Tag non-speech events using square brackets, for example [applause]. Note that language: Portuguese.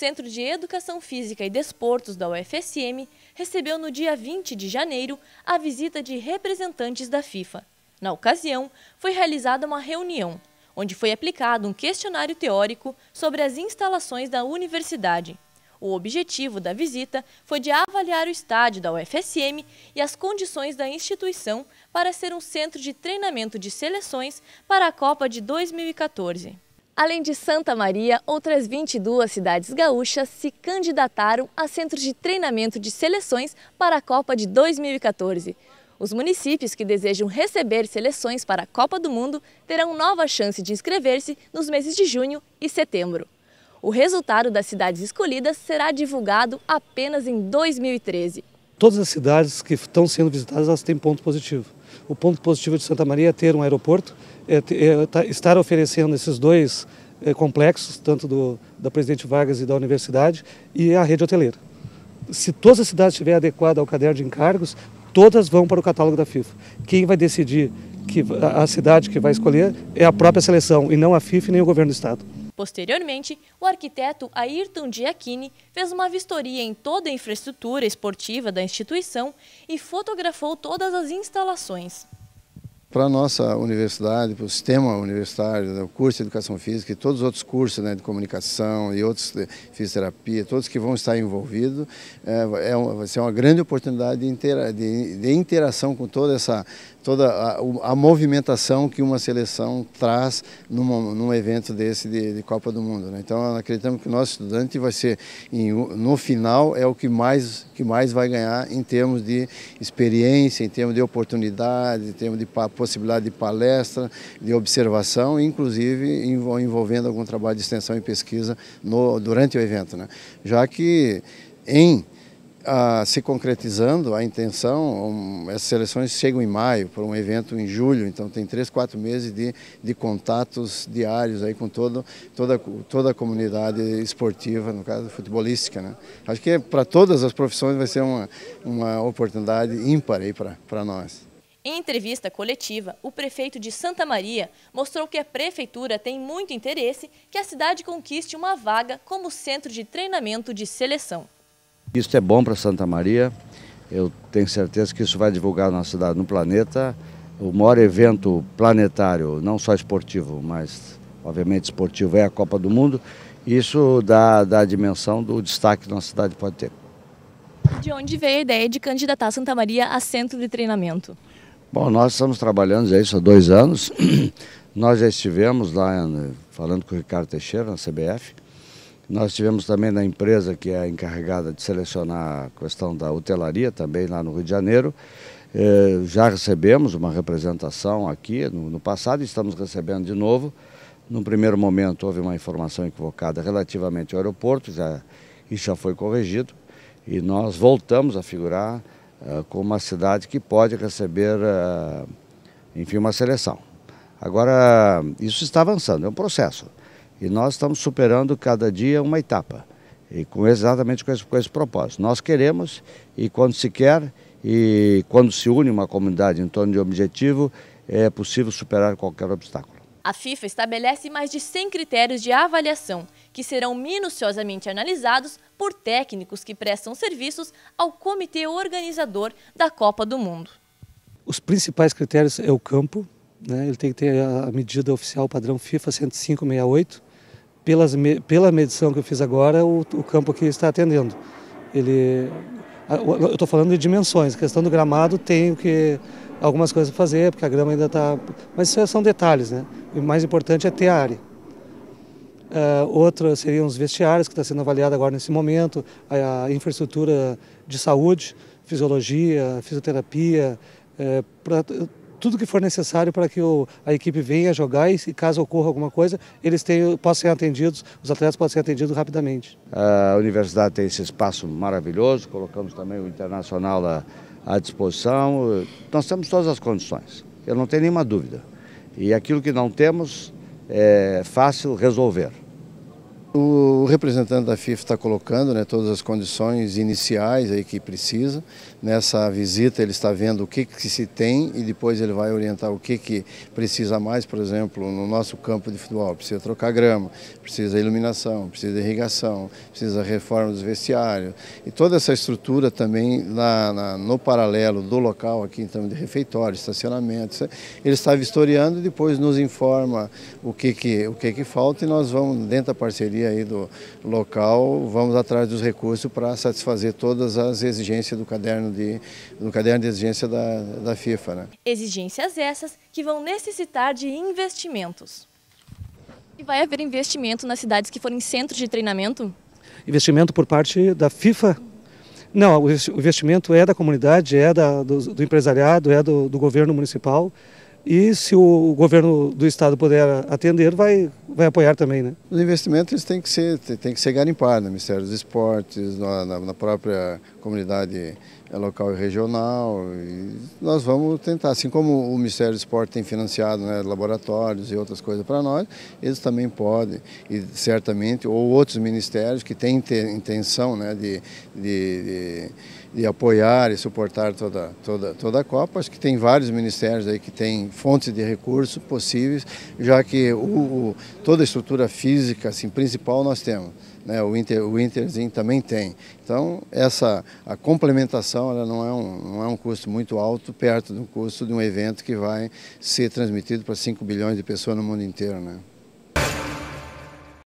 Centro de Educação Física e Desportos da UFSM recebeu no dia 20 de janeiro a visita de representantes da FIFA. Na ocasião, foi realizada uma reunião, onde foi aplicado um questionário teórico sobre as instalações da universidade. O objetivo da visita foi de avaliar o estádio da UFSM e as condições da instituição para ser um centro de treinamento de seleções para a Copa de 2014. Além de Santa Maria, outras 22 cidades gaúchas se candidataram a centros de treinamento de seleções para a Copa de 2014. Os municípios que desejam receber seleções para a Copa do Mundo terão nova chance de inscrever-se nos meses de junho e setembro. O resultado das cidades escolhidas será divulgado apenas em 2013. Todas as cidades que estão sendo visitadas, elas têm ponto positivo. O ponto positivo de Santa Maria é ter um aeroporto, é, é, tá, estar oferecendo esses dois é, complexos, tanto do, da Presidente Vargas e da Universidade, e a rede hoteleira. Se todas as cidades estiverem adequadas ao caderno de encargos, todas vão para o catálogo da FIFA. Quem vai decidir que a cidade que vai escolher é a própria seleção, e não a FIFA nem o governo do Estado. Posteriormente, o arquiteto Ayrton Giacchini fez uma vistoria em toda a infraestrutura esportiva da instituição e fotografou todas as instalações. Para a nossa universidade, para o sistema universitário, né, o curso de Educação Física e todos os outros cursos né, de comunicação e outros de né, fisioterapia, todos que vão estar envolvidos, é, é, vai ser uma grande oportunidade de, intera de, de interação com toda essa toda a, a movimentação que uma seleção traz numa, num evento desse de, de Copa do Mundo. Né? Então acreditamos que o nosso estudante vai ser, em, no final, é o que mais, que mais vai ganhar em termos de experiência, em termos de oportunidade, em termos de possibilidade de palestra, de observação, inclusive envolvendo algum trabalho de extensão e pesquisa no, durante o evento. Né? Já que em a se concretizando a intenção, um, essas seleções chegam em maio para um evento em julho, então tem três, quatro meses de, de contatos diários aí com todo, toda, toda a comunidade esportiva, no caso futebolística. Né? Acho que é para todas as profissões vai ser uma, uma oportunidade ímpar aí para nós. Em entrevista coletiva, o prefeito de Santa Maria mostrou que a prefeitura tem muito interesse que a cidade conquiste uma vaga como centro de treinamento de seleção. Isso é bom para Santa Maria. Eu tenho certeza que isso vai divulgar a nossa cidade no planeta. O maior evento planetário, não só esportivo, mas obviamente esportivo, é a Copa do Mundo. Isso dá, dá a dimensão do destaque que nossa cidade pode ter. De onde veio a ideia de candidatar Santa Maria a centro de treinamento? Bom, nós estamos trabalhando já isso há dois anos. [clears throat] Nós já estivemos lá né, falando com o Ricardo Teixeira, na CBF, nós tivemos também na empresa que é encarregada de selecionar a questão da hotelaria, também lá no Rio de Janeiro. Eh, já recebemos uma representação aqui no, no passado, estamos recebendo de novo. No primeiro momento houve uma informação equivocada relativamente ao aeroporto, já, isso já foi corrigido e nós voltamos a figurar uh, como uma cidade que pode receber, uh, enfim, uma seleção. Agora, isso está avançando, é um processo. E nós estamos superando cada dia uma etapa, e com exatamente com esse, com esse propósito. Nós queremos, e quando se quer, e quando se une uma comunidade em torno de um objetivo, é possível superar qualquer obstáculo. A FIFA estabelece mais de 100 critérios de avaliação, que serão minuciosamente analisados por técnicos que prestam serviços ao comitê organizador da Copa do Mundo. Os principais critérios é o campo, né? ele tem que ter a medida oficial padrão FIFA 10568, pelas, pela medição que eu fiz agora, o, o campo aqui está atendendo. Ele, eu estou falando de dimensões, questão do gramado tenho que algumas coisas a fazer, porque a grama ainda está. Mas isso é, são detalhes, né? O mais importante é ter a área. Uh, outra seriam os vestiários, que está sendo avaliado agora nesse momento, a, a infraestrutura de saúde, fisiologia, fisioterapia, é, pra, tudo que for necessário para que o, a equipe venha jogar e, caso ocorra alguma coisa, eles tenham, possam ser atendidos, os atletas possam ser atendidos rapidamente. A universidade tem esse espaço maravilhoso, colocamos também o Internacional à, à disposição. Nós temos todas as condições, eu não tenho nenhuma dúvida. E aquilo que não temos é fácil resolver. O representante da FIFA está colocando né, todas as condições iniciais aí que precisa. Nessa visita ele está vendo o que, que se tem e depois ele vai orientar o que, que precisa mais, por exemplo, no nosso campo de futebol. Precisa trocar grama, precisa iluminação, precisa irrigação, precisa reforma dos vestiários. E toda essa estrutura também na, na, no paralelo do local aqui, então, de refeitório, estacionamento. Ele está vistoriando e depois nos informa o que, que, o que, que falta e nós vamos, dentro da parceria, parceria aí do local, vamos atrás dos recursos para satisfazer todas as exigências do caderno de, do caderno de exigência da, da FIFA. Né? Exigências essas que vão necessitar de investimentos. E vai haver investimento nas cidades que forem centros de treinamento? Investimento por parte da FIFA? Não, o investimento é da comunidade, é da, do, do, empresariado, é do, do governo municipal e se o governo do estado puder atender, vai, vai apoiar também, né? Os investimentos têm que ser, tem que ser garimpados, no né? Ministério dos Esportes, na, na, na própria comunidade é local e regional. E nós vamos tentar, assim como o Ministério do Esporte tem financiado né, laboratórios e outras coisas para nós, eles também podem, e certamente, ou outros ministérios que têm intenção né, de, de, de, de, apoiar e suportar toda, toda, toda a Copa. Acho que tem vários ministérios aí que têm fontes de recursos possíveis, já que o, o toda a estrutura física assim, principal nós temos né, o, Inter, o Interzinho também tem. Então, essa a complementação ela não, é um, não é um custo muito alto, perto do custo de um evento que vai ser transmitido para 5 bilhões de pessoas no mundo inteiro. Né?